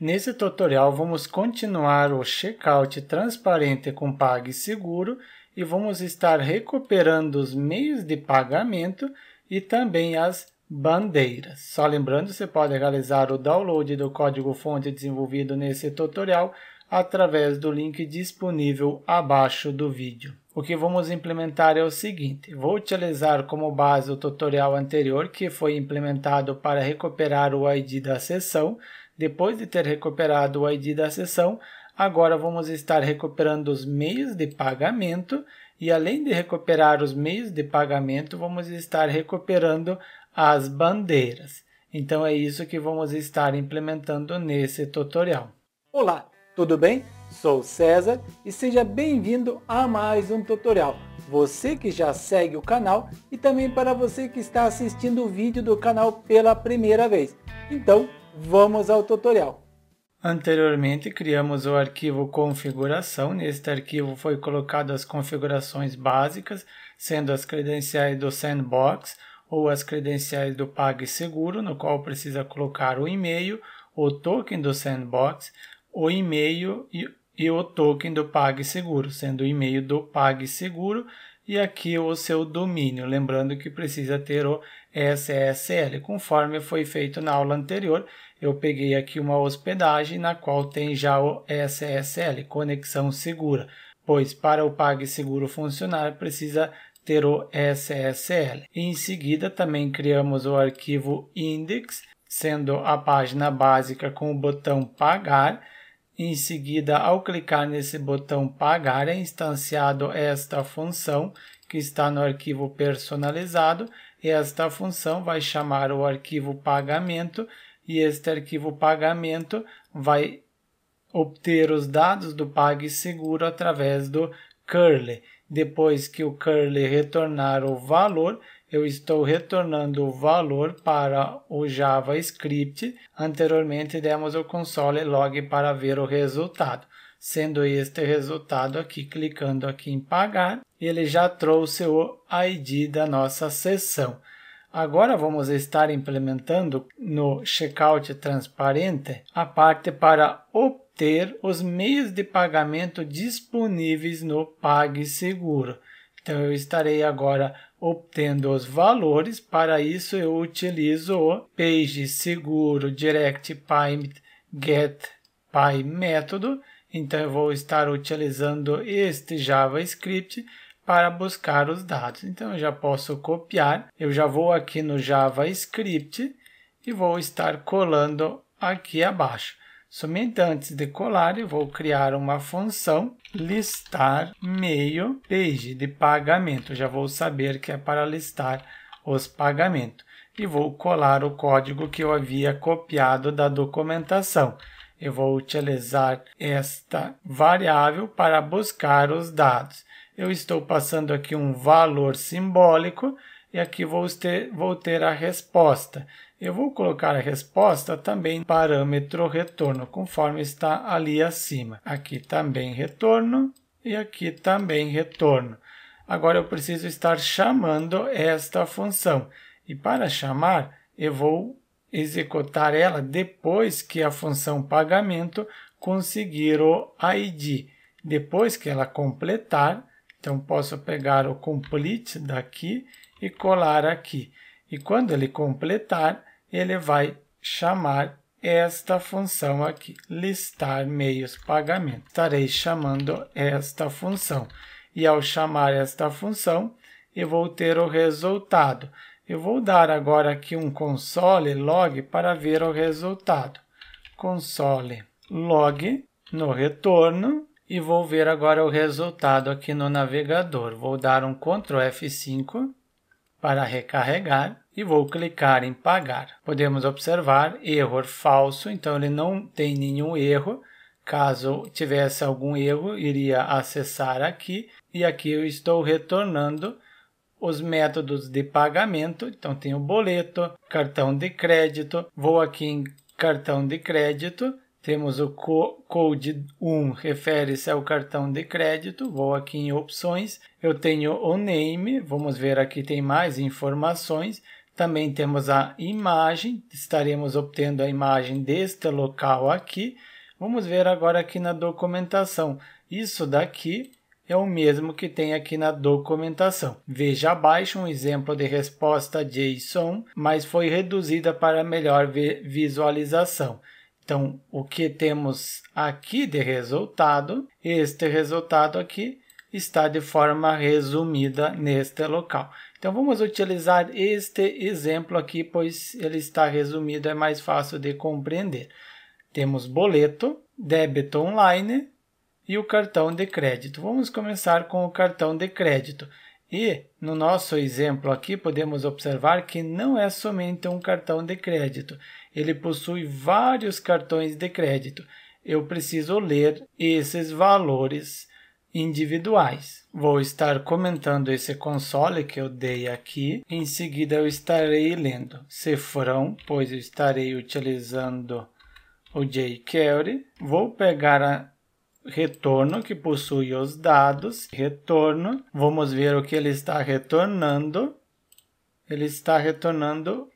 Nesse tutorial vamos continuar o checkout transparente com PagSeguro e vamos estar recuperando os meios de pagamento e também as bandeiras. Só lembrando, você pode realizar o download do código-fonte desenvolvido nesse tutorial através do link disponível abaixo do vídeo. O que vamos implementar é o seguinte, vou utilizar como base o tutorial anterior que foi implementado para recuperar o ID da sessão depois de ter recuperado o ID da sessão, agora vamos estar recuperando os meios de pagamento e além de recuperar os meios de pagamento, vamos estar recuperando as bandeiras. Então é isso que vamos estar implementando nesse tutorial. Olá, tudo bem? Sou César e seja bem-vindo a mais um tutorial. Você que já segue o canal e também para você que está assistindo o vídeo do canal pela primeira vez. Então, Vamos ao tutorial. Anteriormente criamos o arquivo configuração. Neste arquivo foi colocado as configurações básicas, sendo as credenciais do Sandbox ou as credenciais do PagSeguro, no qual precisa colocar o e-mail, o token do Sandbox, o e-mail e, e o token do PagSeguro, sendo o e-mail do PagSeguro e aqui o seu domínio, lembrando que precisa ter o SSL, conforme foi feito na aula anterior, eu peguei aqui uma hospedagem na qual tem já o SSL, Conexão Segura, pois para o PagSeguro funcionar precisa ter o SSL. Em seguida, também criamos o arquivo index, sendo a página básica com o botão pagar. Em seguida, ao clicar nesse botão pagar, é instanciado esta função que está no arquivo personalizado. Esta função vai chamar o arquivo pagamento e este arquivo pagamento vai obter os dados do PagSeguro através do curly. Depois que o curly retornar o valor, eu estou retornando o valor para o JavaScript. Anteriormente demos o console log para ver o resultado. Sendo este resultado aqui, clicando aqui em pagar, ele já trouxe o ID da nossa sessão. Agora vamos estar implementando no checkout transparente a parte para obter os meios de pagamento disponíveis no PagSeguro. Então eu estarei agora obtendo os valores, para isso eu utilizo o PageSeguro Seguro Direct Payment Get Pay método. Então eu vou estar utilizando este JavaScript para buscar os dados. Então eu já posso copiar, eu já vou aqui no JavaScript e vou estar colando aqui abaixo. Somente antes de colar, eu vou criar uma função listar meio page de pagamento. já vou saber que é para listar os pagamentos. E vou colar o código que eu havia copiado da documentação. Eu vou utilizar esta variável para buscar os dados eu estou passando aqui um valor simbólico e aqui vou ter, vou ter a resposta. Eu vou colocar a resposta também parâmetro retorno, conforme está ali acima. Aqui também retorno e aqui também retorno. Agora eu preciso estar chamando esta função. E para chamar, eu vou executar ela depois que a função pagamento conseguir o ID. Depois que ela completar, então posso pegar o complete daqui e colar aqui. E quando ele completar, ele vai chamar esta função aqui, listar meios pagamento. Estarei chamando esta função. E ao chamar esta função, eu vou ter o resultado. Eu vou dar agora aqui um console log para ver o resultado. Console log no retorno, e vou ver agora o resultado aqui no navegador. Vou dar um Ctrl F5 para recarregar e vou clicar em pagar. Podemos observar erro falso, então ele não tem nenhum erro. Caso tivesse algum erro, iria acessar aqui e aqui eu estou retornando os métodos de pagamento. Então tem o boleto, cartão de crédito. Vou aqui em cartão de crédito temos o Code 1, refere-se ao cartão de crédito. Vou aqui em opções. Eu tenho o name, vamos ver aqui tem mais informações. Também temos a imagem, estaremos obtendo a imagem deste local aqui. Vamos ver agora aqui na documentação. Isso daqui é o mesmo que tem aqui na documentação. Veja abaixo um exemplo de resposta JSON, mas foi reduzida para melhor visualização. Então, o que temos aqui de resultado, este resultado aqui está de forma resumida neste local. Então, vamos utilizar este exemplo aqui, pois ele está resumido, é mais fácil de compreender. Temos boleto, débito online e o cartão de crédito. Vamos começar com o cartão de crédito. E no nosso exemplo aqui podemos observar que não é somente um cartão de crédito. Ele possui vários cartões de crédito. Eu preciso ler esses valores individuais. Vou estar comentando esse console que eu dei aqui. Em seguida, eu estarei lendo forão, pois eu estarei utilizando o jQuery. Vou pegar a retorno que possui os dados. Retorno. Vamos ver o que ele está retornando. Ele está retornando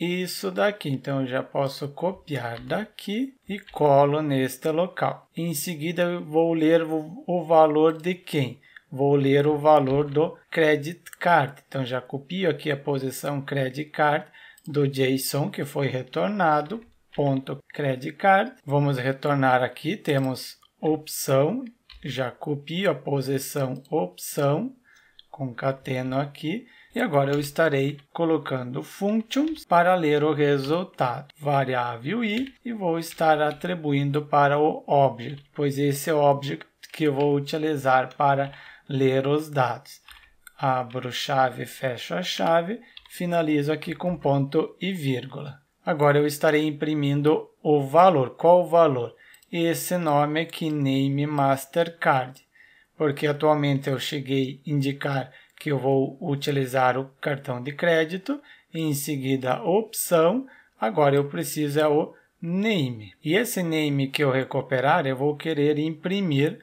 isso daqui. Então, eu já posso copiar daqui e colo neste local. Em seguida, eu vou ler o valor de quem? Vou ler o valor do credit card. Então, já copio aqui a posição credit card do JSON que foi retornado, ponto credit card. Vamos retornar aqui, temos opção, já copio a posição opção, concateno aqui e agora eu estarei colocando functions para ler o resultado, variável i, e vou estar atribuindo para o object, pois esse é o object que eu vou utilizar para ler os dados. Abro chave, fecho a chave, finalizo aqui com ponto e vírgula. Agora eu estarei imprimindo o valor. Qual o valor? Esse nome aqui, é Name Mastercard, porque atualmente eu cheguei a indicar que eu vou utilizar o cartão de crédito, em seguida opção, agora eu preciso é o name. E esse name que eu recuperar, eu vou querer imprimir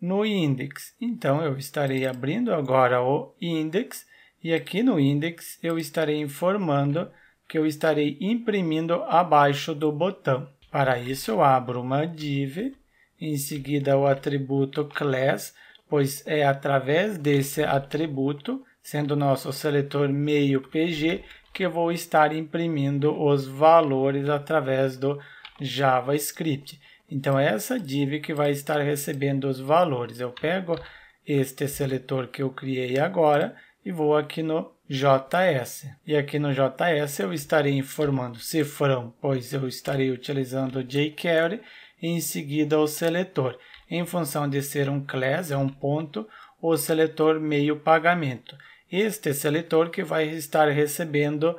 no index. Então, eu estarei abrindo agora o index e aqui no index eu estarei informando que eu estarei imprimindo abaixo do botão. Para isso, eu abro uma div, em seguida o atributo class, pois é através desse atributo, sendo nosso seletor meio PG, que eu vou estar imprimindo os valores através do JavaScript. Então, é essa div que vai estar recebendo os valores. Eu pego este seletor que eu criei agora e vou aqui no JS. E aqui no JS eu estarei informando cifrão, pois eu estarei utilizando o jQuery em seguida o seletor em função de ser um class, é um ponto, o seletor meio pagamento. Este é seletor que vai estar recebendo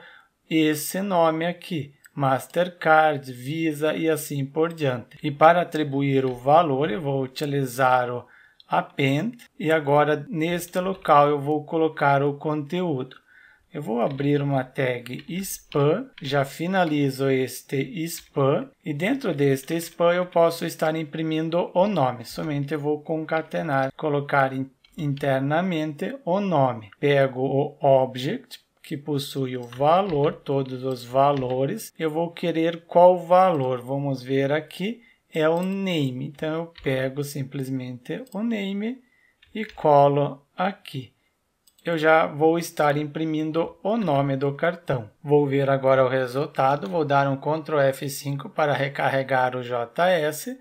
esse nome aqui, Mastercard, Visa e assim por diante. E para atribuir o valor, eu vou utilizar o append e agora neste local eu vou colocar o conteúdo. Eu vou abrir uma tag spam, já finalizo este spam e dentro deste spam eu posso estar imprimindo o nome. Somente eu vou concatenar, colocar internamente o nome. Pego o object que possui o valor, todos os valores. Eu vou querer qual valor. Vamos ver aqui é o name. Então eu pego simplesmente o name e colo aqui eu já vou estar imprimindo o nome do cartão. Vou ver agora o resultado, vou dar um Ctrl F5 para recarregar o JS,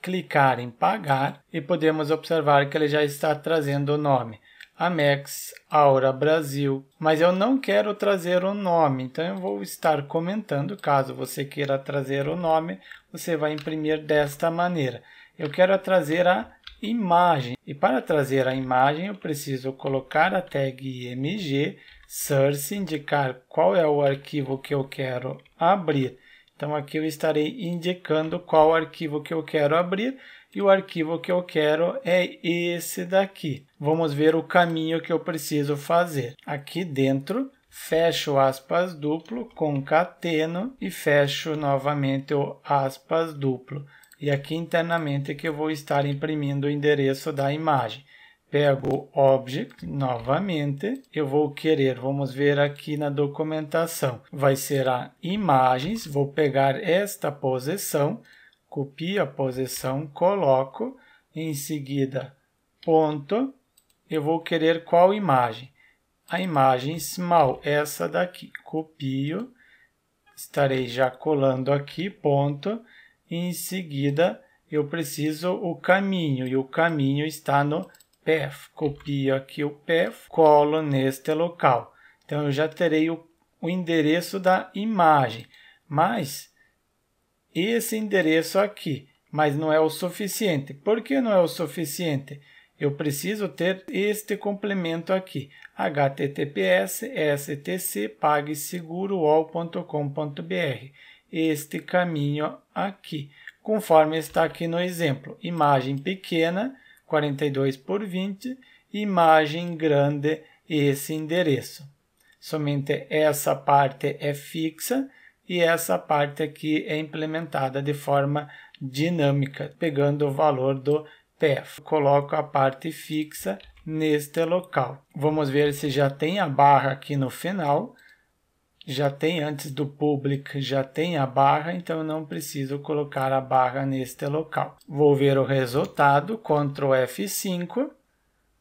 clicar em pagar e podemos observar que ele já está trazendo o nome. Amex, Aura Brasil, mas eu não quero trazer o nome, então eu vou estar comentando. Caso você queira trazer o nome, você vai imprimir desta maneira. Eu quero trazer a imagem. E para trazer a imagem, eu preciso colocar a tag img, source, indicar qual é o arquivo que eu quero abrir. Então aqui eu estarei indicando qual arquivo que eu quero abrir e o arquivo que eu quero é esse daqui. Vamos ver o caminho que eu preciso fazer. Aqui dentro, fecho aspas duplo, concateno e fecho novamente o aspas duplo e aqui internamente que eu vou estar imprimindo o endereço da imagem. Pego Object novamente, eu vou querer, vamos ver aqui na documentação, vai ser a Imagens, vou pegar esta posição, copio a posição, coloco, em seguida ponto, eu vou querer qual imagem? A imagem small, essa daqui, copio, estarei já colando aqui, ponto, em seguida eu preciso o caminho, e o caminho está no path. Copio aqui o path, colo neste local. Então, eu já terei o, o endereço da imagem, mas esse endereço aqui, mas não é o suficiente. Por que não é o suficiente? Eu preciso ter este complemento aqui, https stc Este caminho aqui, conforme está aqui no exemplo. Imagem pequena, 42 por 20, imagem grande, esse endereço. Somente essa parte é fixa e essa parte aqui é implementada de forma dinâmica, pegando o valor do PEF. Coloco a parte fixa neste local. Vamos ver se já tem a barra aqui no final já tem antes do public, já tem a barra, então eu não preciso colocar a barra neste local. Vou ver o resultado, Ctrl F5.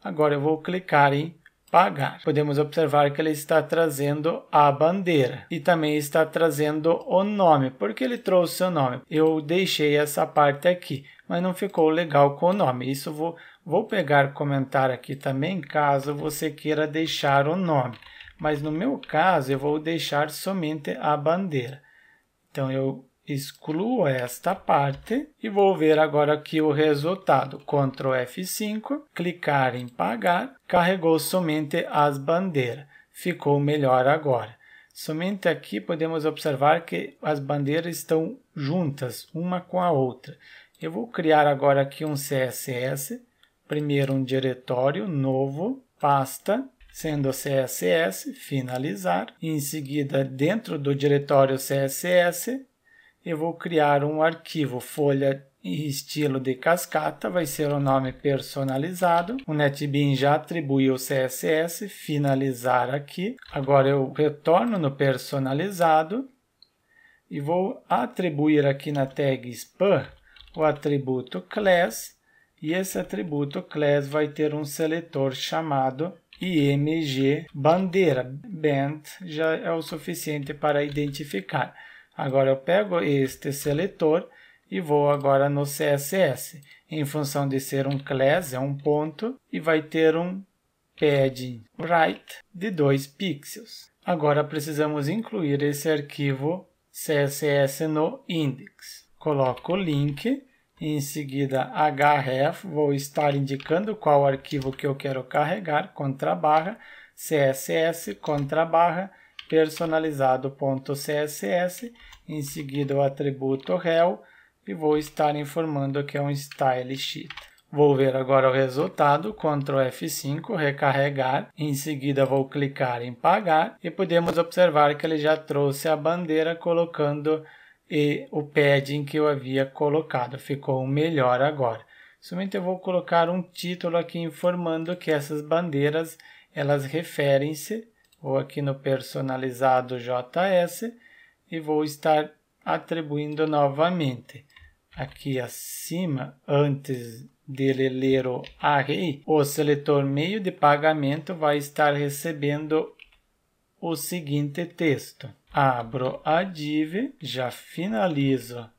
Agora eu vou clicar em pagar. Podemos observar que ele está trazendo a bandeira e também está trazendo o nome, porque ele trouxe o nome. Eu deixei essa parte aqui, mas não ficou legal com o nome. Isso vou, vou pegar comentar aqui também, caso você queira deixar o nome mas no meu caso eu vou deixar somente a bandeira. Então eu excluo esta parte e vou ver agora aqui o resultado. Ctrl F5, clicar em pagar, carregou somente as bandeiras. Ficou melhor agora. Somente aqui podemos observar que as bandeiras estão juntas, uma com a outra. Eu vou criar agora aqui um CSS, primeiro um diretório novo, pasta, sendo CSS finalizar. Em seguida, dentro do diretório CSS, eu vou criar um arquivo folha e estilo de cascata, vai ser o um nome personalizado. O NetBeans já atribuiu o CSS, finalizar aqui. Agora eu retorno no personalizado e vou atribuir aqui na tag span o atributo class e esse atributo class vai ter um seletor chamado IMG bandeira. Band já é o suficiente para identificar. Agora eu pego este seletor e vou agora no CSS. Em função de ser um class, é um ponto, e vai ter um padding right de 2 pixels. Agora precisamos incluir esse arquivo CSS no index. Coloco o link em seguida, href, vou estar indicando qual arquivo que eu quero carregar, contra barra, css, contra barra, personalizado.css, em seguida o atributo rel, e vou estar informando que é um style sheet. Vou ver agora o resultado, Ctrl F5, recarregar, em seguida vou clicar em pagar e podemos observar que ele já trouxe a bandeira colocando e o padding que eu havia colocado. Ficou melhor agora. Somente eu vou colocar um título aqui informando que essas bandeiras elas referem-se, ou aqui no personalizado JS, e vou estar atribuindo novamente. Aqui acima, antes dele ler o array, o seletor meio de pagamento vai estar recebendo o seguinte texto abro a div, já finalizo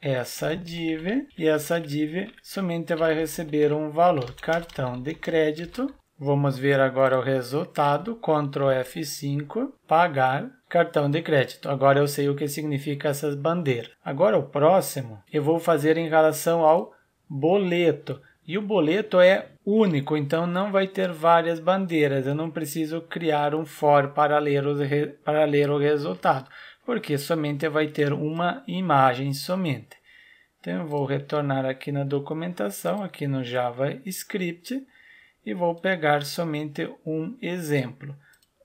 essa div e essa div somente vai receber um valor cartão de crédito. Vamos ver agora o resultado, Ctrl F5, pagar, cartão de crédito. Agora eu sei o que significa essas bandeiras. Agora o próximo eu vou fazer em relação ao boleto. E o boleto é único, então não vai ter várias bandeiras. Eu não preciso criar um for para ler, o, para ler o resultado, porque somente vai ter uma imagem somente. Então eu vou retornar aqui na documentação, aqui no JavaScript, e vou pegar somente um exemplo.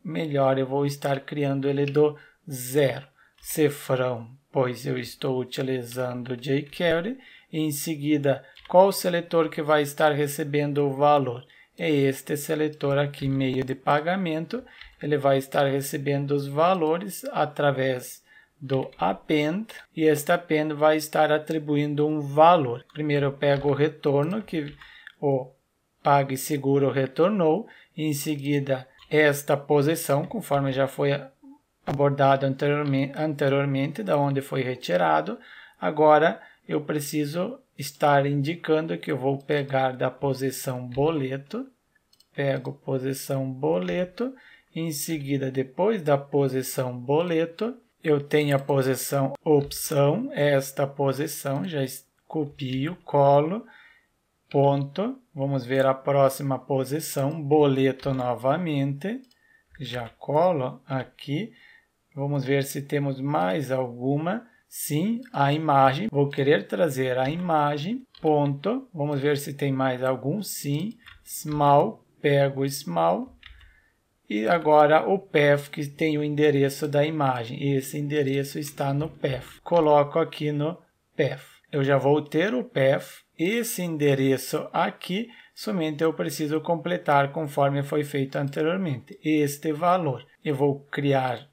Melhor, eu vou estar criando ele do zero. Cefrão, pois eu estou utilizando jQuery. Em seguida, qual o seletor que vai estar recebendo o valor? É este seletor aqui, meio de pagamento. Ele vai estar recebendo os valores através do append e este append vai estar atribuindo um valor. Primeiro eu pego o retorno que o PagSeguro retornou, e em seguida esta posição, conforme já foi abordado anteriormente, anteriormente da onde foi retirado. Agora eu preciso estar indicando que eu vou pegar da posição boleto, pego posição boleto, em seguida, depois da posição boleto, eu tenho a posição opção, esta posição, já copio, colo, ponto, vamos ver a próxima posição, boleto novamente, já colo aqui, vamos ver se temos mais alguma, Sim, a imagem. Vou querer trazer a imagem. Ponto. Vamos ver se tem mais algum. Sim. Small. Pego small. E agora o path que tem o endereço da imagem. esse endereço está no path. Coloco aqui no path. Eu já vou ter o path. Esse endereço aqui, somente eu preciso completar conforme foi feito anteriormente. Este valor. Eu vou criar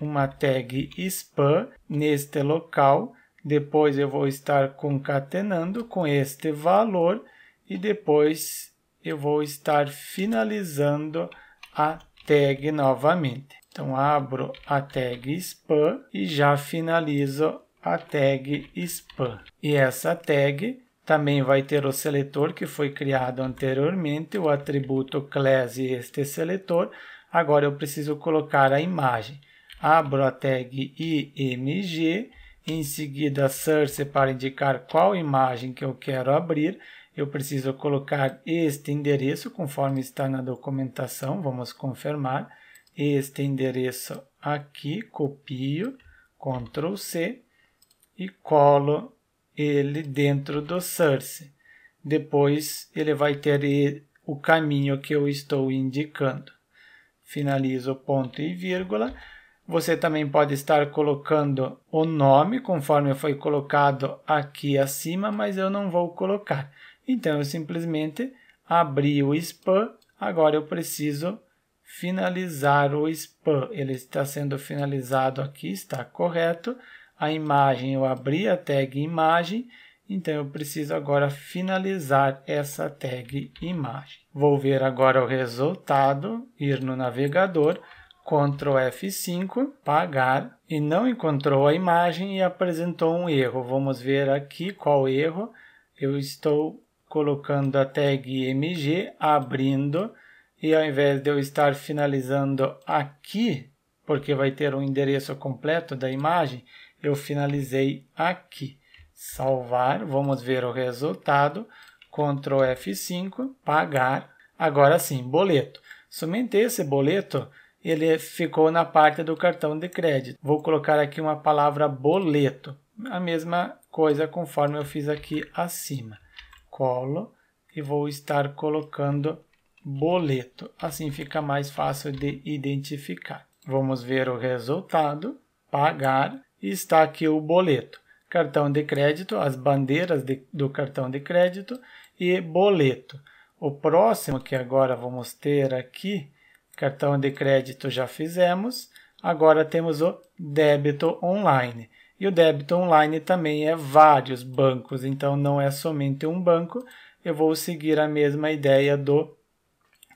uma tag spam neste local. Depois eu vou estar concatenando com este valor e depois eu vou estar finalizando a tag novamente. Então abro a tag spam e já finalizo a tag spam. E essa tag também vai ter o seletor que foi criado anteriormente, o atributo class e este seletor. Agora eu preciso colocar a imagem abro a tag img, em seguida source é para indicar qual imagem que eu quero abrir. Eu preciso colocar este endereço conforme está na documentação, vamos confirmar. Este endereço aqui, copio, Ctrl C e colo ele dentro do source. Depois ele vai ter o caminho que eu estou indicando. Finalizo ponto e vírgula. Você também pode estar colocando o nome, conforme foi colocado aqui acima, mas eu não vou colocar. Então, eu simplesmente abri o spam. Agora, eu preciso finalizar o spam. Ele está sendo finalizado aqui, está correto. A imagem, eu abri a tag imagem. Então, eu preciso agora finalizar essa tag imagem. Vou ver agora o resultado, ir no navegador. Ctrl F5, pagar, e não encontrou a imagem e apresentou um erro. Vamos ver aqui qual erro. Eu estou colocando a tag MG, abrindo, e ao invés de eu estar finalizando aqui, porque vai ter o um endereço completo da imagem, eu finalizei aqui. Salvar, vamos ver o resultado. Ctrl F5, pagar. Agora sim, boleto. Somente esse boleto ele ficou na parte do cartão de crédito. Vou colocar aqui uma palavra boleto. A mesma coisa conforme eu fiz aqui acima. Colo e vou estar colocando boleto. Assim fica mais fácil de identificar. Vamos ver o resultado. Pagar. E está aqui o boleto. Cartão de crédito, as bandeiras de, do cartão de crédito e boleto. O próximo que agora vamos ter aqui Cartão de crédito já fizemos, agora temos o débito online. E o débito online também é vários bancos, então não é somente um banco. Eu vou seguir a mesma ideia do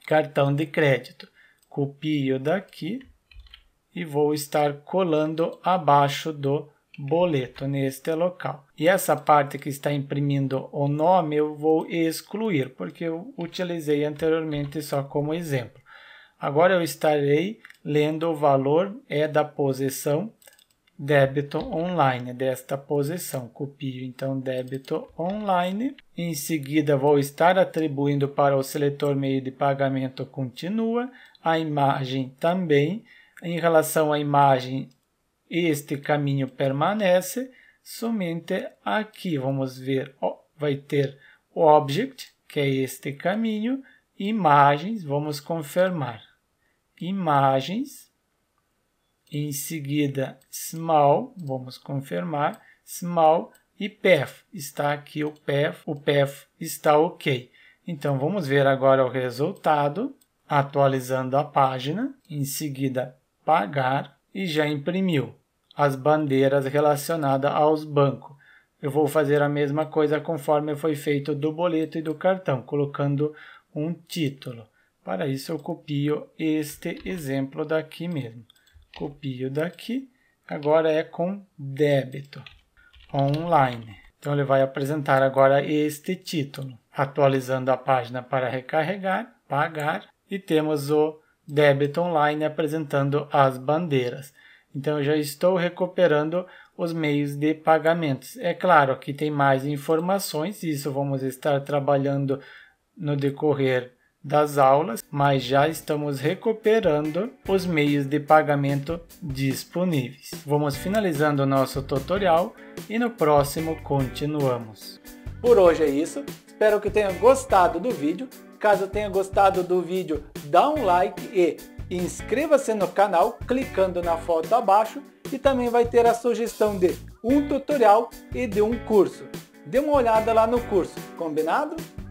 cartão de crédito. Copio daqui e vou estar colando abaixo do boleto neste local. E essa parte que está imprimindo o nome eu vou excluir, porque eu utilizei anteriormente só como exemplo. Agora eu estarei lendo o valor é da posição débito online, é desta posição. Copio então débito online. Em seguida, vou estar atribuindo para o seletor meio de pagamento continua, a imagem também. Em relação à imagem, este caminho permanece. Somente aqui vamos ver, vai ter o object, que é este caminho, imagens, vamos confirmar imagens, em seguida small, vamos confirmar, small e path. Está aqui o path, o path está ok. Então vamos ver agora o resultado, atualizando a página, em seguida pagar e já imprimiu as bandeiras relacionadas aos bancos. Eu vou fazer a mesma coisa conforme foi feito do boleto e do cartão, colocando um título. Para isso, eu copio este exemplo daqui mesmo. Copio daqui. Agora é com débito online. Então, ele vai apresentar agora este título. Atualizando a página para recarregar, pagar. E temos o débito online apresentando as bandeiras. Então, eu já estou recuperando os meios de pagamentos. É claro que tem mais informações, isso vamos estar trabalhando no decorrer das aulas, mas já estamos recuperando os meios de pagamento disponíveis. Vamos finalizando o nosso tutorial e no próximo continuamos. Por hoje é isso, espero que tenham gostado do vídeo. Caso tenha gostado do vídeo, dá um like e inscreva-se no canal clicando na foto abaixo e também vai ter a sugestão de um tutorial e de um curso. Dê uma olhada lá no curso, combinado?